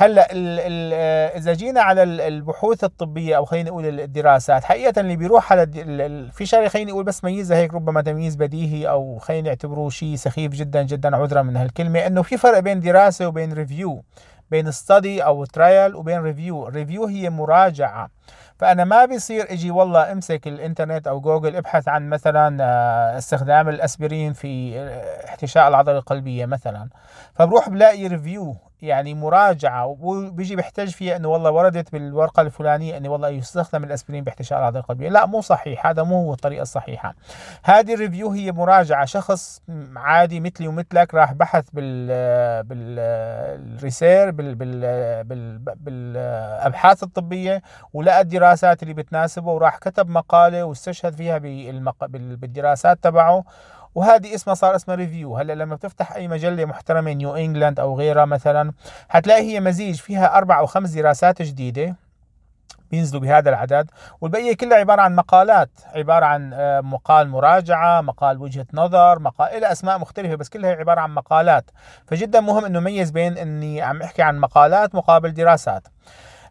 هلا آه، اذا جينا على البحوث الطبيه او خلينا نقول الدراسات حقيقه اللي بيروح على في شغله خلينا نقول بس ميزها هيك ربما تمييز بديهي او خلينا نعتبره شيء سخيف جدا جدا عذرا من هالكلمه انه في فرق بين دراسه وبين ريفيو بين ستدي او ترايل وبين ريفيو الريفيو هي مراجعه فانا ما بيصير اجي والله امسك الانترنت او جوجل ابحث عن مثلا آه، استخدام الاسبرين في آه، احتشاء العضله القلبيه مثلا فبروح بلاقي ريفيو يعني مراجعه وبيجي بيحتج فيها انه والله وردت بالورقه الفلانيه انه والله يستخدم الاسبرين باحتشاء العضله القلبيه، لا مو صحيح هذا مو هو الطريقه الصحيحه. هذه الريفيو هي مراجعه شخص عادي مثلي ومثلك راح بحث بال آه، بالريسير بال بال بالابحاث الطبيه ولقى الدراسه الدراسات اللي بتناسبه وراح كتب مقالة واستشهد فيها بالمق... بالدراسات تبعه وهذه اسمها صار اسمها ريفيو هلا لما بتفتح اي مجله محترمه نيو انجلاند او غيرها مثلا حتلاقي هي مزيج فيها اربع او خمس دراسات جديده بينزلوا بهذا العدد والبقيه كلها عباره عن مقالات عباره عن آه، مقال مراجعه مقال وجهه نظر مقال لها اسماء مختلفه بس كلها عباره عن مقالات فجدا مهم انه ميز بين اني عم احكي عن مقالات مقابل دراسات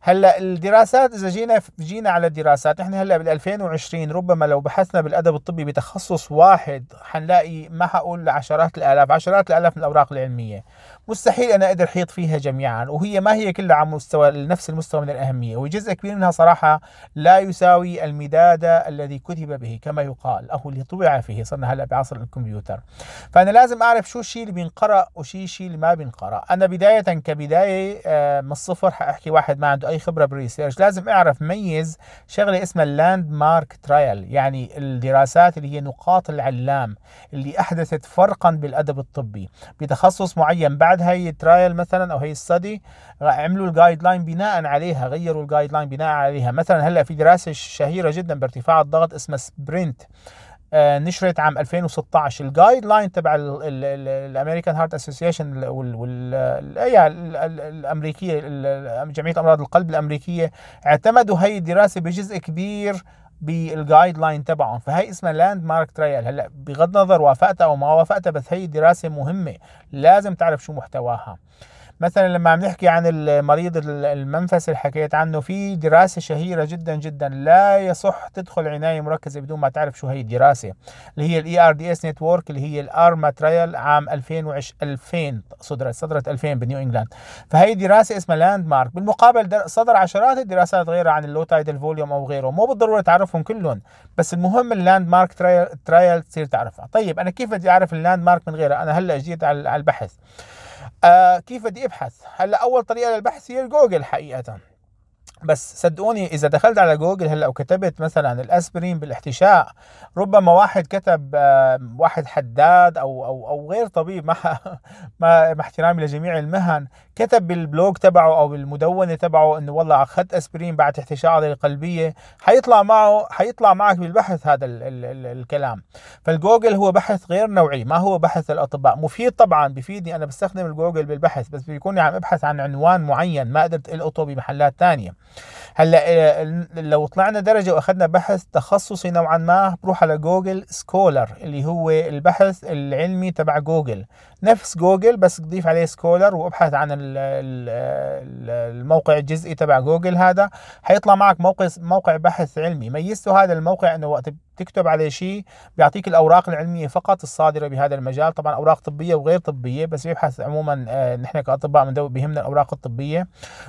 هلا الدراسات اذا جينا جينا على الدراسات نحن هلا بال 2020 ربما لو بحثنا بالادب الطبي بتخصص واحد حنلاقي ما حقول عشرات الالاف عشرات الالاف من الاوراق العلميه مستحيل انا اقدر احيط فيها جميعا وهي ما هي كلها على مستوى نفس المستوى من الاهميه وجزء كبير منها صراحه لا يساوي المداد الذي كتب به كما يقال او اللي طبع فيه صرنا هلا بعصر الكمبيوتر فانا لازم اعرف شو الشيء اللي بينقرا وشيء الشيء اللي ما بينقرا انا بدايه كبدايه آه، من الصفر حاحكي واحد ما عنده اي خبره بالريسيرش لازم اعرف ميز شغله اسمها اللاند مارك ترايل يعني الدراسات اللي هي نقاط العلام اللي احدثت فرقا بالادب الطبي بتخصص معين بعد بعد هاي الترايل مثلا او هاي الستدي عملوا الجايد لاين بناء عليها غيروا الجايد لاين بناء عليها مثلا هلا في دراسه شهيره جدا بارتفاع الضغط اسمها سبرنت آه، نشرت عام 2016 الجايد لاين تبع الامريكان هارت اسوسيشن الامريكيه جمعيه امراض القلب الامريكيه اعتمدوا هي الدراسه بجزء كبير بالجايد لاين تبعهم فهي اسمها لاند مارك ترايل هلا بغض النظر وافقتها او ما وافقتها بس هي دراسه مهمه لازم تعرف شو محتواها مثلا لما عم نحكي عن المريض المنفس اللي حكيت عنه في دراسة شهيرة جدا جدا لا يصح تدخل عناية مركزة بدون ما تعرف شو هي الدراسة اللي هي الاي ار دي اس نتورك اللي هي الارما ترايل عام 2020 2000 صدرت صدرت 2000 بنيو انجلاند فهي دراسة اسمها لاند مارك بالمقابل صدر عشرات الدراسات غيرها عن اللو تايدل فوليوم او غيره مو بالضرورة تعرفهم كلهم بس المهم اللاند مارك ترايل, ترايل تصير تعرفها طيب انا كيف بدي اعرف اللاند مارك من غيرها انا هلا جيت على البحث آه كيف بدي ابحث هلا اول طريقه للبحث هي جوجل حقيقه بس صدقوني اذا دخلت على جوجل هلا وكتبت مثلا الاسبرين بالاحتشاء ربما واحد كتب واحد حداد او او او غير طبيب مع مع احترامي لجميع المهن كتب بالبلوج تبعه او بالمدونه تبعه انه والله اخذت اسبرين بعد احتشاء عضله قلبيه حيطلع معه حيطلع معك بالبحث هذا الـ الـ الـ الكلام فالجوجل هو بحث غير نوعي ما هو بحث الاطباء مفيد طبعا بفيدني انا بستخدم الجوجل بالبحث بس بيكون عم يعني ابحث عن عنوان معين ما قدرت القطه بمحلات ثانيه هلا آه، لو طلعنا درجه واخذنا بحث تخصصي نوعا ما بروح على جوجل سكولر اللي هو البحث العلمي تبع جوجل نفس جوجل بس ضيف عليه سكولر وابحث عن الموقع الجزئي تبع جوجل هذا حيطلع معك موقع موقع بحث علمي ميزته هذا الموقع انه وقت تكتب عليه شيء بيعطيك الاوراق العلميه فقط الصادره بهذا المجال طبعا اوراق طبيه وغير طبيه بس بيبحث عموما آه، نحن كاطباء بيهمنا الاوراق الطبيه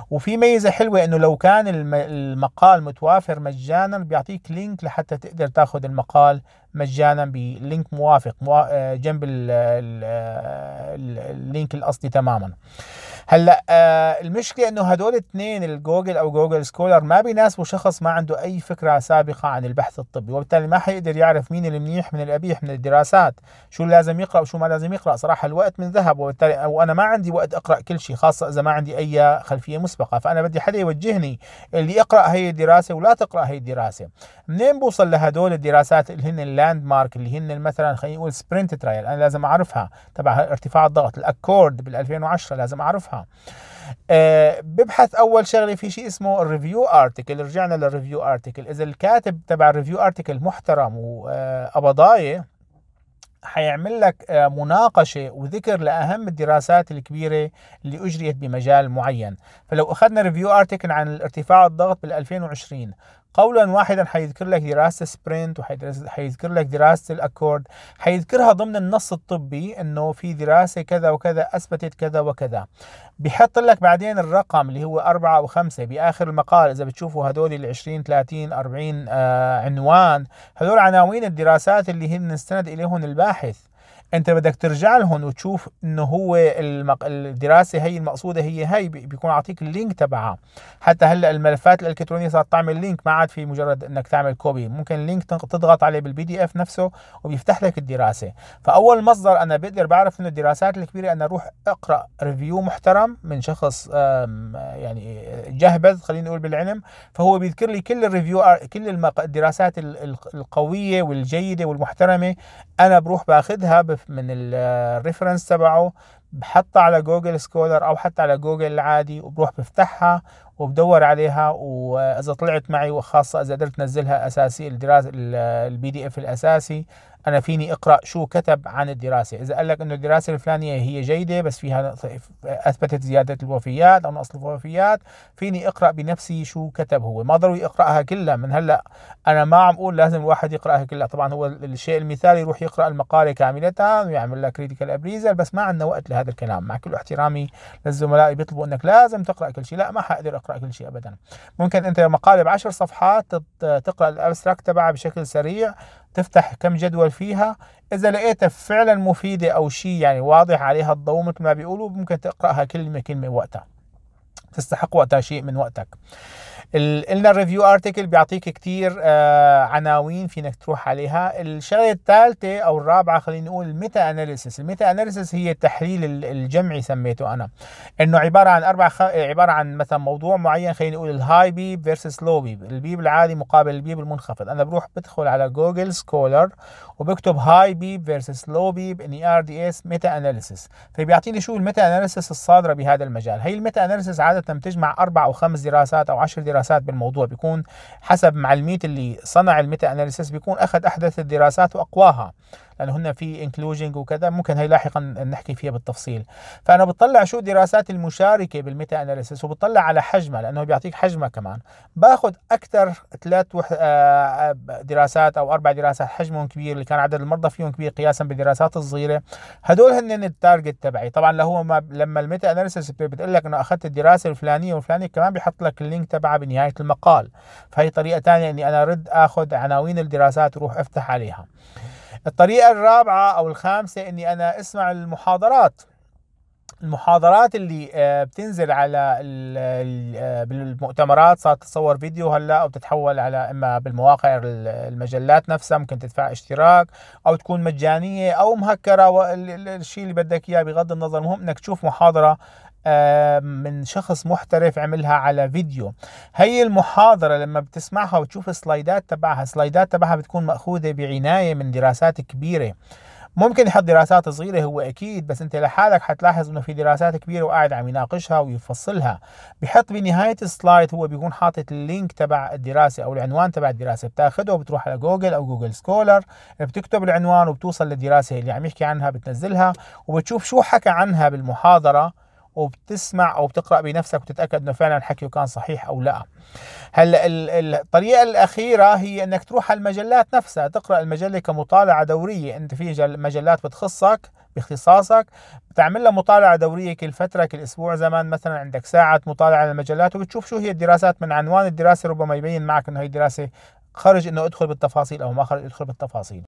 وفي ميزه حلوه انه لو كان المقال متوافر مجانا بيعطيك لينك لحتى تقدر تاخذ المقال مجانا بلينك موافق آه، جنب اللينك آه، الاصلي تماما هلا آه المشكله انه هدول الاثنين الجوجل او جوجل سكولر ما بيناسبوا شخص ما عنده اي فكره سابقه عن البحث الطبي وبالتالي ما حيقدر يعرف مين المنيح من القبيح من الدراسات شو لازم يقرا وشو ما لازم يقرا صراحه الوقت من ذهب وبالتالي وانا ما عندي وقت اقرا كل شيء خاصه اذا ما عندي اي خلفيه مسبقه فانا بدي حدا يوجهني اللي اقرا هي الدراسه ولا تقرا هي الدراسه منين بوصل لهدول الدراسات اللي هن اللاند مارك اللي هن مثلا خلينا نقول سبرنت ترايل انا لازم اعرفها تبع ارتفاع الضغط الاكورد بال 2010 لازم اعرفها آه. أه ببحث اول شغله في شيء اسمه الريفيو ارتكل رجعنا للريفيو ارتكل اذا الكاتب تبع الريفيو ارتكل محترم وابضاي حيعمل لك آه، مناقشة وذكر لأهم الدراسات الكبيرة اللي أجريت بمجال معين فلو أخذنا ريفيو أرتكل عن الارتفاع الضغط بال 2020 قولا واحدا حيذكر لك دراسة سبرنت وحيذكر لك دراسة الأكورد حيذكرها ضمن النص الطبي أنه في دراسة كذا وكذا أثبتت كذا وكذا بحط لك بعدين الرقم اللي هو أربعة أو خمسة بآخر المقال إذا بتشوفوا هدول العشرين ثلاثين أربعين آه عنوان هدول عناوين الدراسات اللي هن استند إليهم الباحث انت بدك ترجع لهم وتشوف انه هو المق... الدراسه هي المقصوده هي هي بيكون اعطيك اللينك تبعها حتى هلا الملفات الالكترونيه صارت تعمل لينك ما عاد في مجرد انك تعمل كوبي ممكن لينك تضغط عليه بالبي دي اف نفسه وبيفتح لك الدراسه فاول مصدر انا بقدر بعرف انه الدراسات الكبيره انا اروح اقرا ريفيو محترم من شخص يعني جهبذ خلينا نقول بالعلم فهو بيذكر لي كل الريفيو كل الدراسات القويه والجيده والمحترمه انا بروح باخذها من الريفرنس تبعه بحطها على جوجل سكولر او حتى على جوجل العادي وبروح بفتحها وبدور عليها واذا طلعت معي وخاصه اذا قدرت نزلها اساسي الدراسه البي دي اف الاساسي انا فيني اقرا شو كتب عن الدراسه اذا قال لك انه الدراسه الفلانيه هي جيده بس فيها اثبتت زياده الوفيات او نقص الوفيات فيني اقرا بنفسي شو كتب هو ما ضروري اقراها كلها من هلا انا ما عم اقول لازم الواحد يقراها كلها طبعا هو الشيء المثالي يروح يقرا المقاله كامله ويعمل لها كريتيكال ابريزر بس ما عندنا وقت لهذا الكلام مع كل احترامي للزملاء بيطلبوا انك لازم تقرا كل شيء لا ما حقدر اقرا تقرا كل شيء ابدا ممكن انت مقاله بعشر صفحات تقرا الابستراكت تبعها بشكل سريع تفتح كم جدول فيها اذا لقيتها فعلا مفيده او شيء يعني واضح عليها الضوء مثل ما بيقولوا ممكن تقراها كلمه كلمه وقتها تستحق وقتها شيء من وقتك قلنا الريفيو ارتكل بيعطيك كتير آه، عناوين فينك تروح عليها الشغله الثالثه او الرابعه خلينا نقول الميتا اناليسيس الميتا اناليسيس هي التحليل الجمعي سميته انا انه عباره عن اربع خ... عباره عن مثلا موضوع معين خلينا نقول الهاي بيب فيرسس لو بيب البيب العالي مقابل البيب المنخفض انا بروح بدخل على جوجل سكولر وبكتب هاي بيب فيرسس لو بيب ان اي ار دي اس ميتا اناليسيس فبيعطيني شو الميتا اناليسيس الصادره بهذا المجال هي الميتا اناليسيس عاده بتجمع اربع او خمس دراسات او عشر دراسات دراسات بالموضوع بيكون حسب معلمية اللي صنع الميتا اناليسيس بيكون أخذ أحدث الدراسات وأقواها لأنه هن في انكلوجنج وكذا ممكن هي لاحقا نحكي فيها بالتفصيل فأنا بطلع شو الدراسات المشاركة بالميتا أناليسيس وبطلع على حجمها لأنه بيعطيك حجمها كمان باخذ أكثر ثلاث آه، آه، دراسات أو أربع دراسات حجمهم كبير اللي كان عدد المرضى فيهم كبير قياسا بالدراسات الصغيرة هدول هن التارجت تبعي طبعا لهو ما لما الميتا أناليسيس بتقول لك أنه أخذت الدراسة الفلانية والفلانية كمان بيحط لك اللينك تبعها بنهاية المقال فهي طريقة ثانية أني أنا رد أخذ عناوين الدراسات وروح أفتح عليها الطريقة الرابعة أو الخامسة إني أنا أسمع المحاضرات المحاضرات اللي آه، بتنزل على آه، بالمؤتمرات صارت تصور فيديو هلا او تتحول على اما بالمواقع المجلات نفسها ممكن تدفع اشتراك او تكون مجانيه او مهكره الشيء اللي بدك اياه بغض النظر المهم انك تشوف محاضره آه، من شخص محترف عملها على فيديو هي المحاضرة لما بتسمعها وتشوف السلايدات تبعها السلايدات تبعها بتكون مأخوذة بعناية من دراسات كبيرة ممكن يحط دراسات صغيرة هو أكيد بس أنت لحالك حتلاحظ أنه في دراسات كبيرة وقاعد عم يناقشها ويفصلها بحط بنهاية السلايد هو بيكون حاطط اللينك تبع الدراسة أو العنوان تبع الدراسة بتاخده وبتروح على جوجل أو جوجل سكولر بتكتب العنوان وبتوصل للدراسة اللي عم يحكي عنها بتنزلها وبتشوف شو حكى عنها بالمحاضرة وبتسمع او بتقرا بنفسك وتتاكد انه فعلا الحكي كان صحيح او لا هلا الطريقه الاخيره هي انك تروح على المجلات نفسها تقرا المجله كمطالعه دوريه انت في مجلات بتخصك باختصاصك بتعمل لها مطالعه دوريه كل فتره كل اسبوع زمان مثلا عندك ساعه مطالعه للمجلات وبتشوف شو هي الدراسات من عنوان الدراسه ربما يبين معك انه هي دراسه خرج انه ادخل بالتفاصيل او ما خرج ادخل بالتفاصيل